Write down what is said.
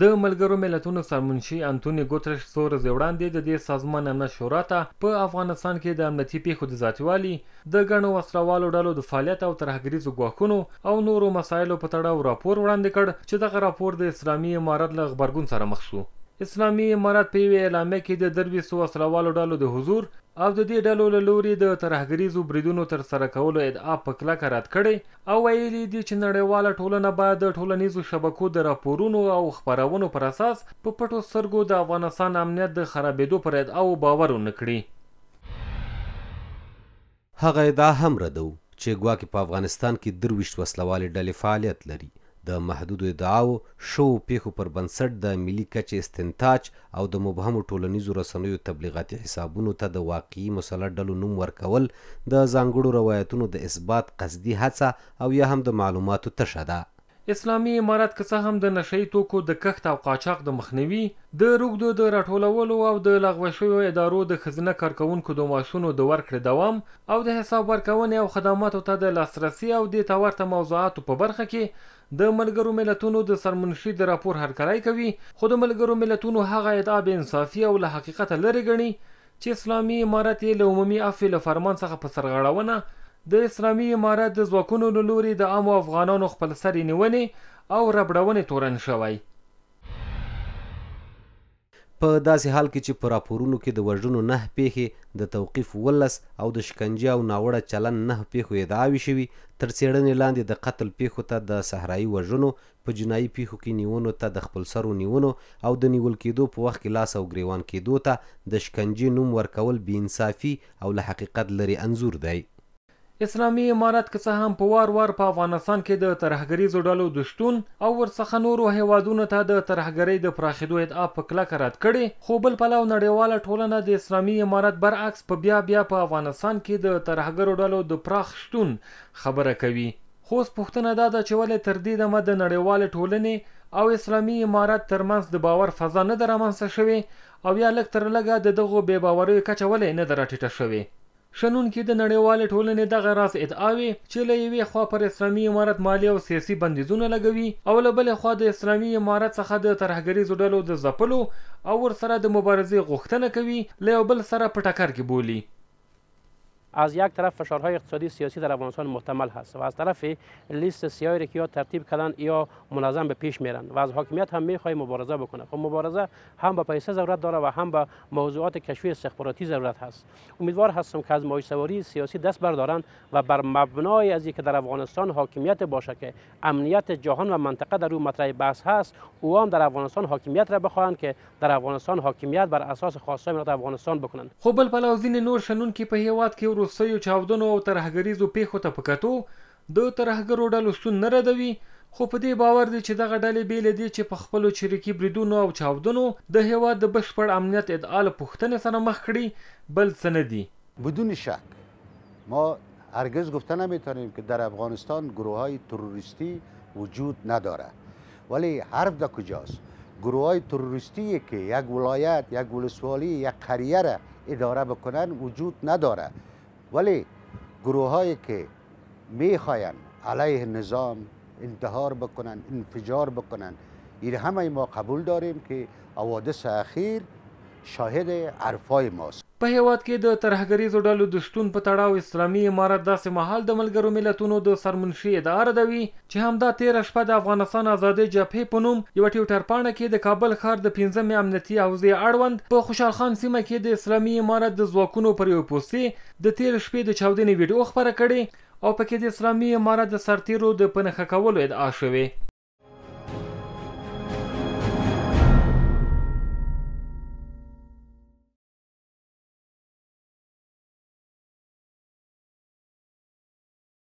د ملګرو ملتونو سرمنشي انټونی ګوتریش څو ورځې وړاندې د دې سازمان امنیت شورا ته په افغانستان کې د امنیتي پیښو د زیاتوالي د ګڼو وسلوالو ډلو د فعالیت او ترهګریزو ګواښونو او نورو مسایلو په تړاو راپور وړاندې کړ چې دغه راپور د اسلامي امارت له غبرګون سره مخ شو اسلامي امارات په یوه اعلامیه کې د درویسو وسلوالو ډلو د حضور او د دې ډلو له لوري د ترهګریزو بریدونو تر سره کولو ادعا په کلکه رد کړې او ویلي دي چې نړیواله ټولنه باید د ټولنیزو شبکو د راپورونو او خپرونو پر اساس په پټو سترګو د افغانستان امنیت د خرابېدو پر ادعاو باور ونه کړي هغه ادعا هم ردو چې ګواکې په افغانستان کې درویشت وسلوالې ډلې فعالیت لري د محدودو ادعاو شو پیښو پر بنسټ د ملي کچې استنتاج او د مبهمو ټولنیزو رسنیو تبلیغاتي حسابونو ته د واقعي مسله ډلو نوم ورکول د ځانګړو روایتونو د اثبات قصدي هڅه او یا هم د معلوماتو تشه ده اسلامي امارات که څه هم د نشئی توکو د کښت او قاچاق د مخنیوي د روغدو د راټولولو او د لغوه شویو ادارو د خزینه کارکونکو د معاشونو د ورکړې دوام او د حساب ورکونې او خدماتو ته د لاسرسي او د تورته موضوعاتو په برخه کې د ملګرو ملتونو د سرمنشي د راپور هرکلی کوي خو د ملګرو ملتونو هغه ادعا بې انصافي او له حقیقت لرې ګڼي چې اسلامي امارت یې له عمومي عفوې له فرمان څخه په سرغړونه د اسلامي امارت د ځواکونو له لوري د عامو افغانانو خپلسرې نیونې او ربړونې تورن شوی په داسې حال کې چې په راپورونو کې د وژنو نه پیښې د توقیف ولس او د شکنجه او ناوړه چلن نه پیښو ادعاوې شوي تر څېړنې لاندې د قتل پیښو ته د صحرایي وژنو په جنایي پیښو کې نیونو ته د خپل سرو نیونو او د نیول کېدو په وخت کې لاس او ګریوان کېدو ته د شکنجې نوم ورکول بې انصافي او له حقیقت لرې انځور دی اسلامي امارت که څه هم په وار وار په افغانستان کې د ترهګریزو ډلو د شتون او ورڅخه نورو هیوادونو ته د ترهګرۍ د پراخېدو ادعا په کلکه رد کړې خو بل پلو نړیواله ټولنه د اسلامي امارت برعکس په بیا بیا په افغانستان کې د ترهګرو ډلو د پراخ شتون خبره کوي خو پوښتنه دا ده چې ولې تر دې دمه د نړیوال ټولنې او اسلامي امارت ترمنځ د باور فضا نه درامنځته شوې او یا لږ تر لږه د دغو بې باورۍ کچه ولې نه دراټیټه شوې شنن کې د نړیوال ټولنې دغه راس ادعاوي چې له یوې خوا پر اسلامي امارت مالی او سیاسي بندیزونه لګوي او له بلې خوا د اسلامي امارت څخه د ترهګریزو ډلو د ځپلو او ورسره د مبارزې غوښتنه کوي له بل سره په ټکر کې بولي از یک طرف فشارهای اقتصادی سیاسی در افغانستان محتمل هست و از طرف لیست سیاهی که یا ترتیب کردن یا منظم به پیش میرن و از حاکمیت هم میخوای مبارزه بکنه خب مبارزه هم به پیسه ضرورت داره و هم به موضوعات کشفی استخباراتی ضرورت هست امیدوار هستم که از مایسواری سیاسی دست بردارن و بر مبنای از که در افغانستان حاکمیت باشه که امنیت جهان و منطقه در او مطرح بحث هست او هم در افغانستان حاکمیت را بخواهند که در افغانستان حاکمیت بر اساس خواسته ملت افغانستان بکنن خب بل نور شنون که په هیواد سیو چاودنو او ترهګریزو پیښو ته په کتو د ترهګرو ډلو ستون نه ردوي خو په دې باور دی چې دغه ډلې بې له دې چې په خپلو چریکي بریدونو او چاودنو د هیواد د بشپړ امنیت ادعا له پوښتنې سره مخ کړي بل څه نه دي بدون شک ما هرگز گفته نمیتونیم که در افغانستان گروه های تروریستی وجود نداره ولی حرف در کجاست گروه های تروریستی که یک ولایت یک ولسوالی یک قریه را اداره بکنن وجود نداره ولی گروه هایی که میخواین علیه نظام انتحار بکنن انفجار بکنن این همه ما قبول داریم که حوادث اخیر شاهد عرفای ماست په هیواد کې د ترهګریزو ډلو د شتون په تړاو اسلامي امارت داسې مهال د ملګرو ملتونو د سرمنشي اداره دوي چې همدا تیر شپه د افغانستان ازادي جبهې په نوم یو ټیوټر پاڼه کې د کابل ښار د 15مې امنیتي حوزې اړوند په خوشحال خان سیمه کې د اسلامي امارت د ځواکونو پر یو پوسټ د تیر شپې د 14 ویډیو خبره کړې او پکې د اسلامي امارت د سرتیرو د پنهخه کولو ادعا شوې